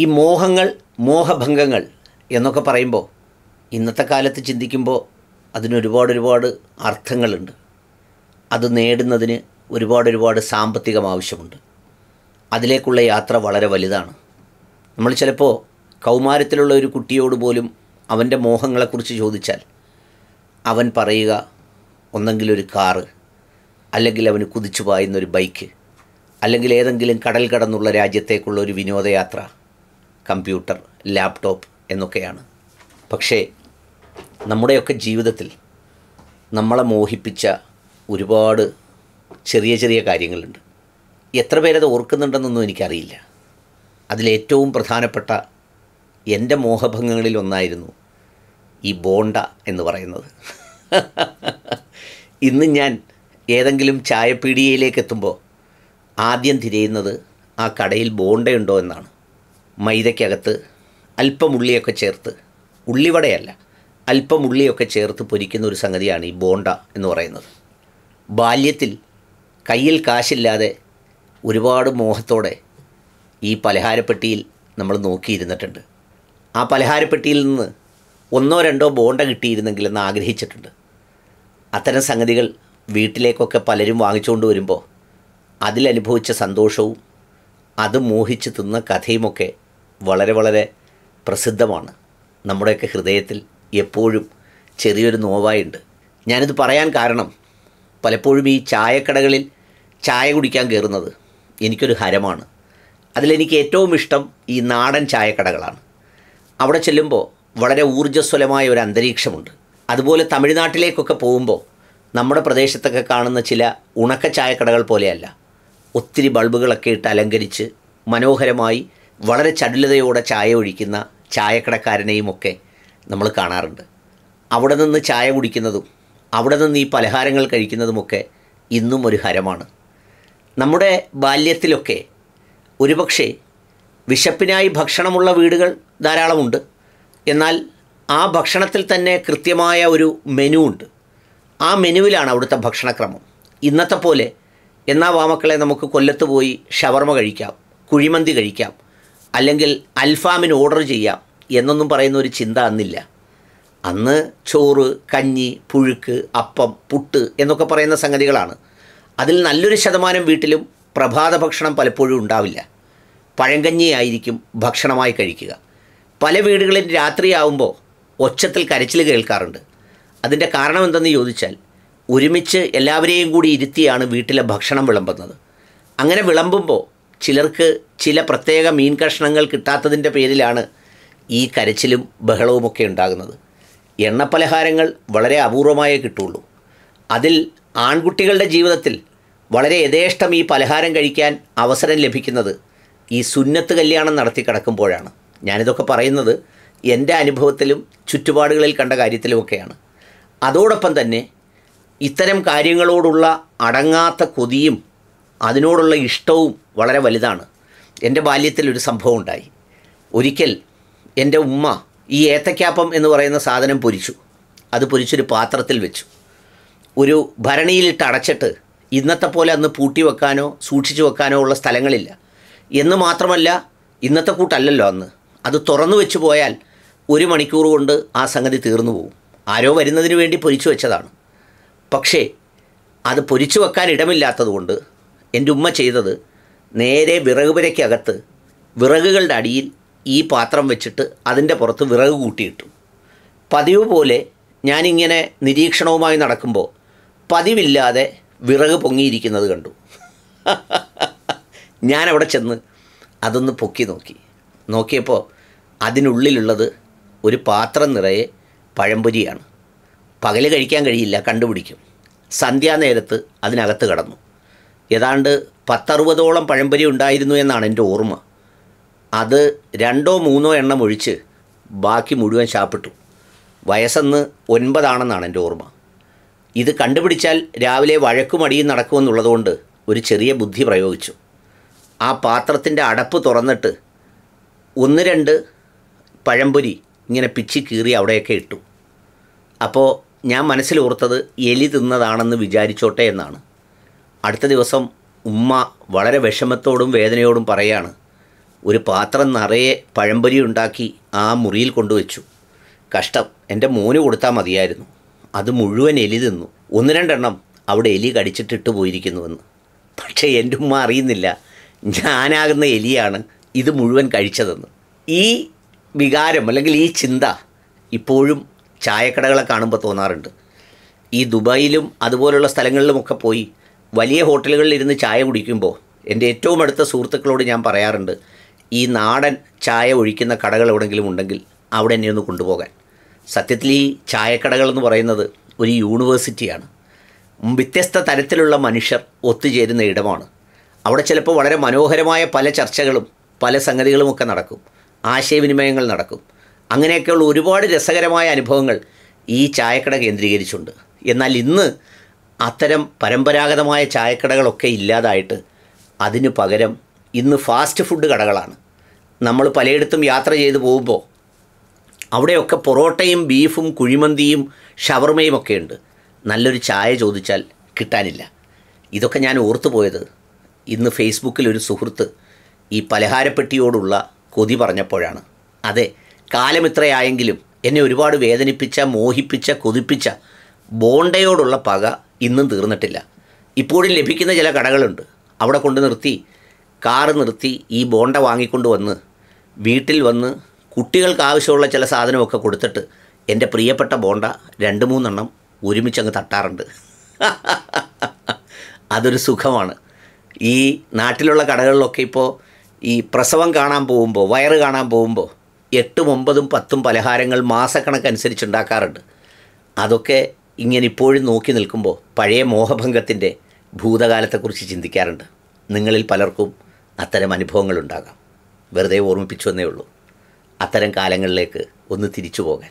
ഈ മോഹങ്ങൾ മോഹഭംഗങ്ങൾ എന്നൊക്കെ പറയുമ്പോൾ ഇന്നത്തെ കാലത്ത് ചിന്തിക്കുമ്പോൾ അതിനൊരുപാട് ഒരുപാട് അർത്ഥങ്ങളുണ്ട് അത് നേടുന്നതിന് ഒരുപാട് ഒരുപാട് സാമ്പത്തികം ആവശ്യമുണ്ട് അതിലേക്കുള്ള യാത്ര വളരെ വലുതാണ് നമ്മൾ ചിലപ്പോൾ കൗമാരത്തിലുള്ള ഒരു കുട്ടിയോട് പോലും അവൻ്റെ മോഹങ്ങളെക്കുറിച്ച് ചോദിച്ചാൽ അവൻ പറയുക ഒന്നെങ്കിൽ ഒരു കാറ് അല്ലെങ്കിൽ അവന് കുതിച്ചു പായുന്ന ഒരു ബൈക്ക് അല്ലെങ്കിൽ ഏതെങ്കിലും കടൽ കടന്നുള്ള രാജ്യത്തേക്കുള്ള ഒരു വിനോദയാത്ര കമ്പ്യൂട്ടർ ലാപ്ടോപ്പ് എന്നൊക്കെയാണ് പക്ഷേ നമ്മുടെയൊക്കെ ജീവിതത്തിൽ നമ്മളെ മോഹിപ്പിച്ച ഒരുപാട് ചെറിയ ചെറിയ കാര്യങ്ങളുണ്ട് എത്ര പേരത് ഓർക്കുന്നുണ്ടെന്നൊന്നും എനിക്കറിയില്ല അതിലേറ്റവും പ്രധാനപ്പെട്ട എൻ്റെ മോഹഭംഗങ്ങളിൽ ഒന്നായിരുന്നു ഈ ബോണ്ട എന്ന് പറയുന്നത് ഇന്ന് ഞാൻ ഏതെങ്കിലും ചായപ്പീടിയയിലേക്ക് എത്തുമ്പോൾ ആദ്യം തിരയുന്നത് ആ കടയിൽ ബോണ്ടയുണ്ടോ എന്നാണ് മൈദയ്ക്കകത്ത് അല്പം ഉള്ളിയൊക്കെ ചേർത്ത് ഉള്ളിവടയല്ല അല്പം ഉള്ളിയൊക്കെ ചേർത്ത് പൊരിക്കുന്ന ഒരു സംഗതിയാണ് ഈ ബോണ്ട എന്ന് പറയുന്നത് ബാല്യത്തിൽ കയ്യിൽ കാശില്ലാതെ ഒരുപാട് മോഹത്തോടെ ഈ പലഹാരപ്പെട്ടിയിൽ നമ്മൾ നോക്കിയിരുന്നിട്ടുണ്ട് ആ പലഹാരപ്പെട്ടിയിൽ നിന്ന് ഒന്നോ രണ്ടോ ബോണ്ട കിട്ടിയിരുന്നെങ്കിൽ എന്ന് ആഗ്രഹിച്ചിട്ടുണ്ട് അത്തരം സംഗതികൾ വീട്ടിലേക്കൊക്കെ പലരും വാങ്ങിച്ചുകൊണ്ട് വരുമ്പോൾ അതിലനുഭവിച്ച സന്തോഷവും അത് മോഹിച്ച് തിന്ന കഥയുമൊക്കെ വളരെ വളരെ പ്രസിദ്ധമാണ് നമ്മുടെയൊക്കെ ഹൃദയത്തിൽ എപ്പോഴും ചെറിയൊരു നോവായുണ്ട് ഞാനിത് പറയാൻ കാരണം പലപ്പോഴും ഈ ചായക്കടകളിൽ ചായ കുടിക്കാൻ കയറുന്നത് എനിക്കൊരു ഹരമാണ് അതിലെനിക്ക് ഏറ്റവും ഇഷ്ടം ഈ നാടൻ ചായക്കടകളാണ് അവിടെ ചെല്ലുമ്പോൾ വളരെ ഊർജ്ജസ്വലമായ ഒരു അന്തരീക്ഷമുണ്ട് അതുപോലെ തമിഴ്നാട്ടിലേക്കൊക്കെ പോകുമ്പോൾ നമ്മുടെ പ്രദേശത്തൊക്കെ കാണുന്ന ചില ഉണക്ക ചായക്കടകൾ പോലെയല്ല ഒത്തിരി ബൾബുകളൊക്കെ ഇട്ട് അലങ്കരിച്ച് മനോഹരമായി വളരെ ചടുലതയോടെ ചായ ഒഴിക്കുന്ന ചായക്കടക്കാരനെയും ഒക്കെ നമ്മൾ കാണാറുണ്ട് അവിടെ നിന്ന് ചായ കുടിക്കുന്നതും അവിടെ നിന്ന് ഈ പലഹാരങ്ങൾ കഴിക്കുന്നതുമൊക്കെ ഇന്നും ഒരു ഹരമാണ് നമ്മുടെ ബാല്യത്തിലൊക്കെ ഒരുപക്ഷെ വിശപ്പിനായി ഭക്ഷണമുള്ള വീടുകൾ ധാരാളമുണ്ട് എന്നാൽ ആ ഭക്ഷണത്തിൽ തന്നെ കൃത്യമായ ഒരു മെനു ഉണ്ട് ആ മെനുവിലാണ് അവിടുത്തെ ഭക്ഷണക്രമം ഇന്നത്തെ പോലെ എന്നാ വാമക്കളെ നമുക്ക് കൊല്ലത്ത് പോയി ഷവർമ കഴിക്കാം കുഴിമന്തി കഴിക്കാം അല്ലെങ്കിൽ അൽഫാമിന് ഓർഡർ ചെയ്യാം എന്നൊന്നും പറയുന്ന ഒരു ചിന്ത അന്നില്ല അന്ന് ചോറ് കഞ്ഞി പുഴുക്ക് അപ്പം പുട്ട് എന്നൊക്കെ പറയുന്ന സംഗതികളാണ് അതിൽ നല്ലൊരു ശതമാനം വീട്ടിലും പ്രഭാത ഭക്ഷണം പലപ്പോഴും ഉണ്ടാവില്ല പഴങ്കഞ്ഞിയായിരിക്കും ഭക്ഷണമായി കഴിക്കുക പല വീടുകളിൽ രാത്രിയാവുമ്പോൾ ഒച്ചത്തിൽ കരച്ചിൽ കേൾക്കാറുണ്ട് അതിൻ്റെ കാരണം എന്തെന്ന് ചോദിച്ചാൽ ഒരുമിച്ച് എല്ലാവരെയും കൂടി ഇരുത്തിയാണ് വീട്ടിലെ ഭക്ഷണം വിളമ്പുന്നത് അങ്ങനെ വിളമ്പുമ്പോൾ ചിലർക്ക് ചില പ്രത്യേക മീൻ കഷ്ണങ്ങൾ കിട്ടാത്തതിൻ്റെ പേരിലാണ് ഈ കരച്ചിലും ബഹളവുമൊക്കെ ഉണ്ടാകുന്നത് എണ്ണപ്പലഹാരങ്ങൾ വളരെ അപൂർവമായേ കിട്ടുള്ളൂ അതിൽ ആൺകുട്ടികളുടെ ജീവിതത്തിൽ വളരെ യഥേഷ്ടം ഈ പലഹാരം കഴിക്കാൻ അവസരം ലഭിക്കുന്നത് ഈ സുന്നത്ത് കല്യാണം നടത്തി കിടക്കുമ്പോഴാണ് ഞാനിതൊക്കെ പറയുന്നത് എൻ്റെ അനുഭവത്തിലും ചുറ്റുപാടുകളിൽ കണ്ട കാര്യത്തിലുമൊക്കെയാണ് അതോടൊപ്പം തന്നെ ഇത്തരം കാര്യങ്ങളോടുള്ള അടങ്ങാത്ത കൊതിയും അതിനോടുള്ള ഇഷ്ടവും വളരെ വലുതാണ് എൻ്റെ ബാല്യത്തിൽ ഒരു സംഭവം ഉണ്ടായി ഒരിക്കൽ എൻ്റെ ഉമ്മ ഈ ഏത്തക്കാപ്പം എന്ന് പറയുന്ന സാധനം പൊരിച്ചു അത് പൊരിച്ചൊരു പാത്രത്തിൽ വെച്ചു ഒരു ഭരണിയിലിട്ട് അടച്ചിട്ട് ഇന്നത്തെ പോലെ അന്ന് പൂട്ടി വെക്കാനോ സൂക്ഷിച്ചു വെക്കാനോ ഉള്ള സ്ഥലങ്ങളില്ല എന്ന് മാത്രമല്ല ഇന്നത്തെ കൂട്ടല്ലല്ലോ അന്ന് അത് തുറന്നു വെച്ച് പോയാൽ ഒരു മണിക്കൂർ കൊണ്ട് ആ സംഗതി തീർന്നു പോകും ആരോ വരുന്നതിന് വേണ്ടി പൊരിച്ചു വെച്ചതാണ് പക്ഷേ അത് പൊരിച്ചു വെക്കാൻ ഇടമില്ലാത്തതുകൊണ്ട് എൻ്റെ ഉമ്മ ചെയ്തത് നേരെ വിറകുപുരയ്ക്കകത്ത് വിറകുകളുടെ അടിയിൽ ഈ പാത്രം വെച്ചിട്ട് അതിൻ്റെ പുറത്ത് വിറക് കൂട്ടിയിട്ടു പതിവ് പോലെ ഞാനിങ്ങനെ നിരീക്ഷണവുമായി നടക്കുമ്പോൾ പതിവില്ലാതെ വിറക് പൊങ്ങിയിരിക്കുന്നത് കണ്ടു ഞാനവിടെ ചെന്ന് അതൊന്ന് പൊക്കി നോക്കി നോക്കിയപ്പോൾ അതിനുള്ളിലുള്ളത് ഒരു പാത്രം നിറയെ പഴംപൊരിയാണ് പകൽ കഴിക്കാൻ കഴിയില്ല കണ്ടുപിടിക്കും സന്ധ്യാനേരത്ത് അതിനകത്ത് കടന്നു ഏതാണ്ട് പത്തറുപതോളം പഴംപൊരി ഉണ്ടായിരുന്നു എന്നാണ് എൻ്റെ ഓർമ്മ അത് രണ്ടോ മൂന്നോ എണ്ണം ഒഴിച്ച് ബാക്കി മുഴുവൻ ശാപ്പിട്ടു വയസ്സെന്ന് ഒൻപതാണെന്നാണ് എൻ്റെ ഓർമ്മ ഇത് കണ്ടുപിടിച്ചാൽ രാവിലെ വഴക്കുമടിയും നടക്കുമെന്നുള്ളതുകൊണ്ട് ഒരു ചെറിയ ബുദ്ധി പ്രയോഗിച്ചു ആ പാത്രത്തിൻ്റെ അടപ്പ് തുറന്നിട്ട് ഒന്ന് രണ്ട് പഴംപൊരി ഇങ്ങനെ പിച്ചി കീറി അവിടെയൊക്കെ ഇട്ടു അപ്പോൾ ഞാൻ മനസ്സിലോർത്തത് എലി തിന്നതാണെന്ന് വിചാരിച്ചോട്ടെ എന്നാണ് അടുത്ത ദിവസം ഉമ്മ വളരെ വിഷമത്തോടും വേദനയോടും പറയാണ് ഒരു പാത്രം നിറയെ പഴംപൊരി ഉണ്ടാക്കി ആ മുറിയിൽ കൊണ്ടുവച്ചു കഷ്ടം എൻ്റെ മോന് കൊടുത്താൽ മതിയായിരുന്നു അത് മുഴുവൻ എലി തിന്നു ഒന്ന് രണ്ടെണ്ണം അവിടെ എലി കടിച്ചിട്ടിട്ട് പോയിരിക്കുന്നുവെന്ന് പക്ഷേ എൻ്റെ ഉമ്മ അറിയുന്നില്ല ഞാനാകുന്ന എലിയാണ് ഇത് മുഴുവൻ കഴിച്ചതെന്ന് ഈ വികാരം അല്ലെങ്കിൽ ഈ ചിന്ത ഇപ്പോഴും ചായക്കടകളെ കാണുമ്പോൾ തോന്നാറുണ്ട് ഈ ദുബായിലും അതുപോലുള്ള സ്ഥലങ്ങളിലുമൊക്കെ പോയി വലിയ ഹോട്ടലുകളിൽ ഇരുന്ന് ചായ കുടിക്കുമ്പോൾ എൻ്റെ ഏറ്റവും അടുത്ത സുഹൃത്തുക്കളോട് ഞാൻ പറയാറുണ്ട് ഈ നാടൻ ചായ ഒഴിക്കുന്ന കടകൾ എവിടെയെങ്കിലും ഉണ്ടെങ്കിൽ അവിടെ എന്നെ ഒന്ന് കൊണ്ടുപോകാൻ സത്യത്തിൽ ഈ ചായക്കടകളെന്ന് പറയുന്നത് ഒരു യൂണിവേഴ്സിറ്റിയാണ് വ്യത്യസ്ത തരത്തിലുള്ള മനുഷ്യർ ഒത്തുചേരുന്ന ഇടമാണ് അവിടെ ചിലപ്പോൾ വളരെ മനോഹരമായ പല ചർച്ചകളും പല സംഗതികളുമൊക്കെ നടക്കും ആശയവിനിമയങ്ങൾ നടക്കും അങ്ങനെയൊക്കെയുള്ള ഒരുപാട് രസകരമായ അനുഭവങ്ങൾ ഈ ചായക്കട കേന്ദ്രീകരിച്ചുണ്ട് എന്നാൽ ഇന്ന് അത്തരം പരമ്പരാഗതമായ ചായക്കടകളൊക്കെ ഇല്ലാതായിട്ട് അതിന് പകരം ഇന്ന് ഫാസ്റ്റ് ഫുഡ് കടകളാണ് നമ്മൾ പലയിടത്തും യാത്ര ചെയ്ത് പോകുമ്പോൾ അവിടെയൊക്കെ പൊറോട്ടയും ബീഫും കുഴിമന്തിയും ഷവർമയും ഒക്കെ ഉണ്ട് നല്ലൊരു ചായ ചോദിച്ചാൽ കിട്ടാനില്ല ഇതൊക്കെ ഞാൻ പോയത് ഇന്ന് ഫേസ്ബുക്കിൽ ഒരു സുഹൃത്ത് ഈ പലഹാരപ്പെട്ടിയോടുള്ള കൊതി പറഞ്ഞപ്പോഴാണ് അതെ കാലം ഇത്രയായെങ്കിലും എന്നെ ഒരുപാട് വേദനിപ്പിച്ച മോഹിപ്പിച്ച കൊതിപ്പിച്ച ബോണ്ടയോടുള്ള പക ഇന്നും തീർന്നിട്ടില്ല ഇപ്പോഴും ലഭിക്കുന്ന ചില കടകളുണ്ട് അവിടെ കൊണ്ട് നിർത്തി കാറ് നിർത്തി ഈ ബോണ്ട വാങ്ങിക്കൊണ്ട് വന്ന് വീട്ടിൽ വന്ന് കുട്ടികൾക്ക് ആവശ്യമുള്ള ചില സാധനമൊക്കെ കൊടുത്തിട്ട് എൻ്റെ പ്രിയപ്പെട്ട ബോണ്ട രണ്ട് മൂന്നെണ്ണം ഒരുമിച്ച് അങ്ങ് തട്ടാറുണ്ട് അതൊരു സുഖമാണ് ഈ നാട്ടിലുള്ള കടകളിലൊക്കെ ഇപ്പോൾ ഈ പ്രസവം കാണാൻ പോകുമ്പോൾ വയറ് കാണാൻ പോകുമ്പോൾ എട്ടും ഒമ്പതും പത്തും പലഹാരങ്ങൾ മാസക്കണക്കനുസരിച്ച് ഉണ്ടാക്കാറുണ്ട് അതൊക്കെ ഇങ്ങനെ ഇപ്പോഴും നോക്കി നിൽക്കുമ്പോൾ പഴയ മോഹഭംഗത്തിൻ്റെ ഭൂതകാലത്തെക്കുറിച്ച് ചിന്തിക്കാറുണ്ട് നിങ്ങളിൽ പലർക്കും അത്തരം അനുഭവങ്ങളുണ്ടാകാം വെറുതെ ഓർമ്മിപ്പിച്ചു എന്നേ ഉള്ളൂ അത്തരം കാലങ്ങളിലേക്ക് ഒന്ന് തിരിച്ചു പോകാൻ